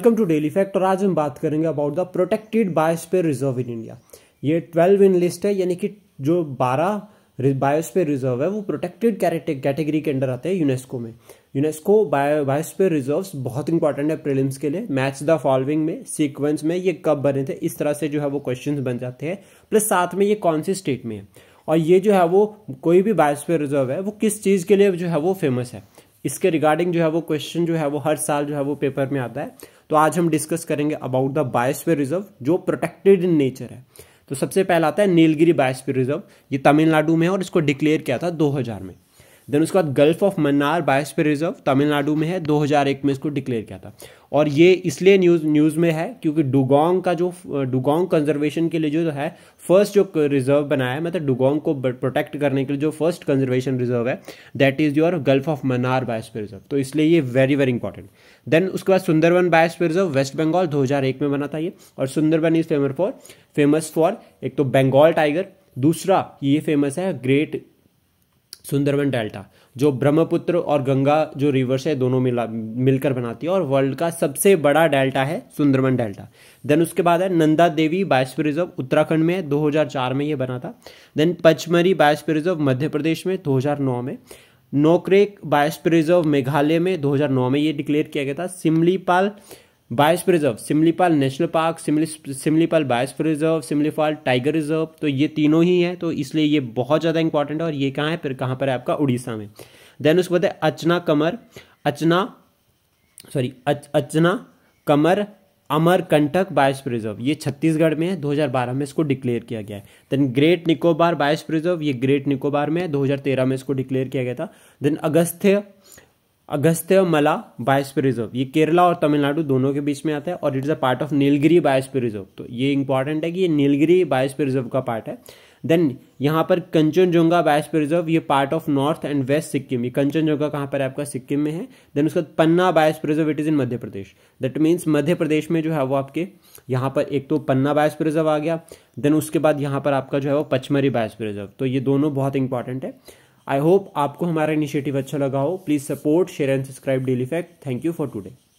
welcome to daily fact और आज हम बात करेंगे about the protected biosphere reserve in India ये ट्वेल्व इन लिस्ट है यानी कि जो बारह बायोस्पेयर रिजर्व है वो प्रोटेक्टेड कैटेगरी के अंडर आते हैं यूनेस्को में यूनेस्को बायोस्पेयर रिजर्व्स बहुत इंपॉर्टेंट है प्रिलिम्स के लिए मैच द फॉलोइंग में सीक्वेंस में ये कब बने थे इस तरह से जो है वो क्वेश्चन बन जाते हैं प्लस साथ में ये कौन सी स्टेट में है और ये जो है वो कोई भी बायोस्पेयर रिजर्व है वो किस चीज़ के लिए जो है वो फेमस है इसके रिगार्डिंग जो है वो क्वेश्चन जो है वो हर साल जो है वो पेपर में आता है तो आज हम डिस्कस करेंगे अबाउट द बायोस्फीयर रिजर्व जो प्रोटेक्टेड इन नेचर है तो सबसे पहला आता है नीलगिरी बायोस्फीयर रिजर्व ये तमिलनाडु में है और इसको डिक्लेयर किया था 2000 में देन उसके बाद gulf of Mannar biosphere reserve Tamil Nadu है 2001 में इसको डिक्लेयर किया था और ये इसलिए न्यूज़ न्यूज़ में है क्योंकि डुगोंग का जो डुगोंग कंजर्वेशन के लिए जो है फर्स्ट जो रिजर्व बनाया है मतलब डुगोंग को प्रोटेक्ट करने के लिए जो फर्स्ट कंजर्वेशन रिजर्व है that is your gulf of Mannar biosphere reserve तो इसलिए ये वेरी वेरी इंपॉर्टेंट देन उसके बाद सुंदरवन बायोस्फीयर रिजर्व वेस्ट बंगाल एक में बना था ये और Sundarban is famous for famous for एक तो बंगाल टाइगर दूसरा ये फेमस है ग्रेट सुंदरबन डेल्टा जो ब्रह्मपुत्र और गंगा जो रिवर्स है दोनों मिला मिलकर बनाती है और वर्ल्ड का सबसे बड़ा डेल्टा है सुंदरबन डेल्टा देन उसके बाद है नंदा देवी बायोस्प रिजर्व उत्तराखंड में 2004 में ये बना था देन पचमरी बायोस्प रिजर्व मध्य प्रदेश में 2009 में नोकरेक बायोस्प रिजर्व मेघालय में दो में ये डिक्लेयर किया गया था Simlipal biosphere reserve Simlipal national park Simli Simlipal biosphere reserve Simlipal tiger reserve तो ये तीनों ही हैं तो इसलिए ये बहुत ज़्यादा इंपॉर्टेंट है और ये कहाँ है फिर कहाँ पर है आपका उड़ीसा में देन उसके बाद है अचना कमर अचना सॉरी अच, Achanakmar Amarkantak biosphere reserve ये छत्तीसगढ़ में है 2012 में इसको डिक्लेयर किया गया है then Great Nicobar biosphere reserve ये ग्रेट निकोबार में है 2013 में इसको डिक्लेयर किया गया था देन अगस्त्य अगस्त्य मला बायोस्फीयर रिजर्व ये केरला और तमिलनाडु दोनों के बीच में आता है और it is a part of Nilgiri biosphere reserve तो ये इंपॉर्टेंट है कि ये नीलगिरी बायोस्फीयर रिजर्व का पार्ट है देन यहाँ पर कंचनजोंगा बायोस्फीयर रिजर्व ये part of north and west Sikkim ये कंचनजोंगा कहाँ पर आपका सिक्किम में है देन उसके बाद Panna biosphere reserve it is in Madhya Pradesh that means Madhya Pradesh में जो है वो आपके यहाँ पर एक तो पन्ना बायोस्फीयर रिजर्व आ गया देन उसके बाद यहाँ पर आपका जो है वो पचमरी बायोस्फीयर रिजर्व तो ये दोनों बहुत इंपॉर्टेंट है आई होप आपको हमारा इनिशिएटिव अच्छा लगा हो please support share and subscribe daily fact thank you for today